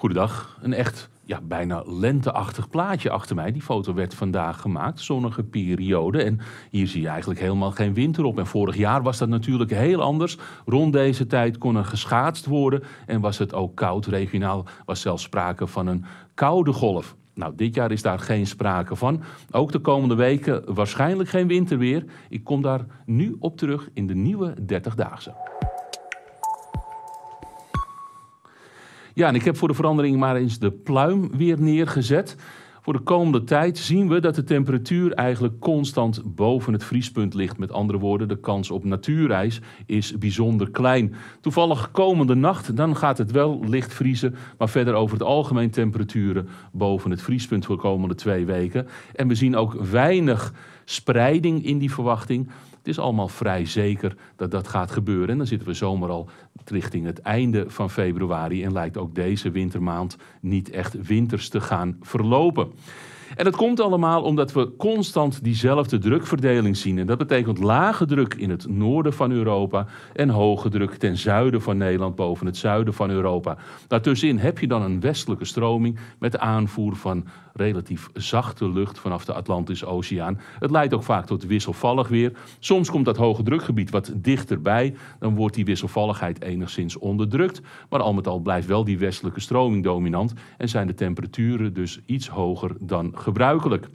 Goedendag. Een echt ja, bijna lenteachtig plaatje achter mij. Die foto werd vandaag gemaakt. Zonnige periode. En hier zie je eigenlijk helemaal geen winter op. En vorig jaar was dat natuurlijk heel anders. Rond deze tijd kon er geschaatst worden. En was het ook koud. Regionaal was zelfs sprake van een koude golf. Nou, dit jaar is daar geen sprake van. Ook de komende weken waarschijnlijk geen winterweer. Ik kom daar nu op terug in de nieuwe 30-daagse. Ja, en ik heb voor de verandering maar eens de pluim weer neergezet. Voor de komende tijd zien we dat de temperatuur eigenlijk constant boven het vriespunt ligt. Met andere woorden, de kans op natuurreis is bijzonder klein. Toevallig komende nacht, dan gaat het wel licht vriezen. Maar verder over het algemeen temperaturen boven het vriespunt voor de komende twee weken. En we zien ook weinig spreiding in die verwachting. Het is allemaal vrij zeker dat dat gaat gebeuren. En dan zitten we zomaar al richting het einde van februari en lijkt ook deze wintermaand niet echt winters te gaan verlopen. En dat komt allemaal omdat we constant diezelfde drukverdeling zien. En dat betekent lage druk in het noorden van Europa en hoge druk ten zuiden van Nederland, boven het zuiden van Europa. Daartussenin heb je dan een westelijke stroming met de aanvoer van relatief zachte lucht vanaf de Atlantische Oceaan. Het leidt ook vaak tot wisselvallig weer. Soms komt dat hoge drukgebied wat dichterbij, dan wordt die wisselvalligheid enigszins onderdrukt. Maar al met al blijft wel die westelijke stroming dominant en zijn de temperaturen dus iets hoger dan gebruikelijk.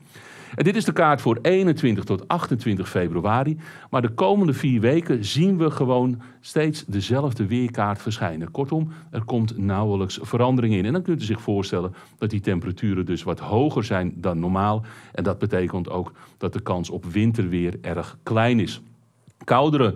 En dit is de kaart voor 21 tot 28 februari. Maar de komende vier weken zien we gewoon steeds dezelfde weerkaart verschijnen. Kortom, er komt nauwelijks verandering in. En dan kunt u zich voorstellen dat die temperaturen dus wat hoger zijn dan normaal. En dat betekent ook dat de kans op winterweer erg klein is. Koudere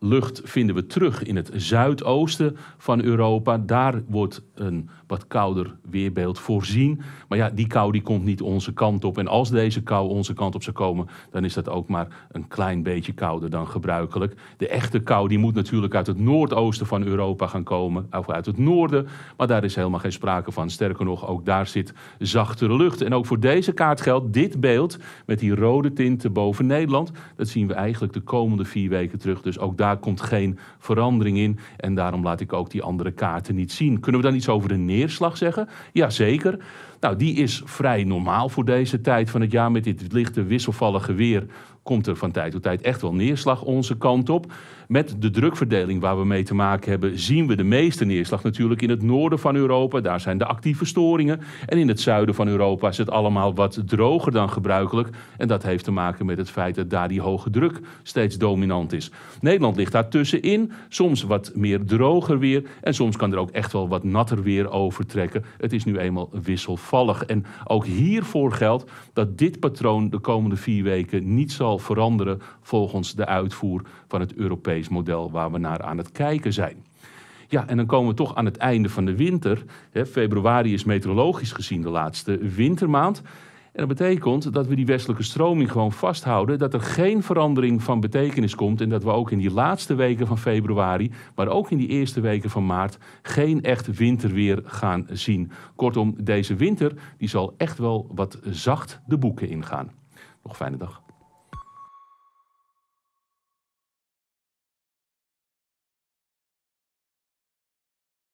lucht vinden we terug in het zuidoosten van Europa. Daar wordt een wat kouder weerbeeld voorzien. Maar ja, die kou die komt niet onze kant op. En als deze kou onze kant op zou komen, dan is dat ook maar een klein beetje kouder dan gebruikelijk. De echte kou die moet natuurlijk uit het noordoosten van Europa gaan komen, of uit het noorden. Maar daar is helemaal geen sprake van. Sterker nog, ook daar zit zachtere lucht. En ook voor deze kaart geldt dit beeld met die rode tinten boven Nederland. Dat zien we eigenlijk de komende vier weken terug. Dus ook daar komt geen verandering in. En daarom laat ik ook die andere kaarten niet zien. Kunnen we dan iets over de neerslag zeggen? Jazeker. Nou, die is vrij normaal voor deze tijd van het jaar. Met dit lichte wisselvallige weer komt er van tijd tot tijd echt wel neerslag onze kant op met de drukverdeling waar we mee te maken hebben, zien we de meeste neerslag natuurlijk in het noorden van Europa. Daar zijn de actieve storingen. En in het zuiden van Europa is het allemaal wat droger dan gebruikelijk. En dat heeft te maken met het feit dat daar die hoge druk steeds dominant is. Nederland ligt daar tussenin, soms wat meer droger weer. En soms kan er ook echt wel wat natter weer overtrekken. Het is nu eenmaal wisselvallig. En ook hiervoor geldt dat dit patroon de komende vier weken niet zal veranderen volgens de uitvoer van het Europese model waar we naar aan het kijken zijn. Ja, en dan komen we toch aan het einde van de winter. februari is meteorologisch gezien de laatste wintermaand. En dat betekent dat we die westelijke stroming gewoon vasthouden, dat er geen verandering van betekenis komt en dat we ook in die laatste weken van februari, maar ook in die eerste weken van maart, geen echt winterweer gaan zien. Kortom, deze winter die zal echt wel wat zacht de boeken ingaan. Nog fijne dag.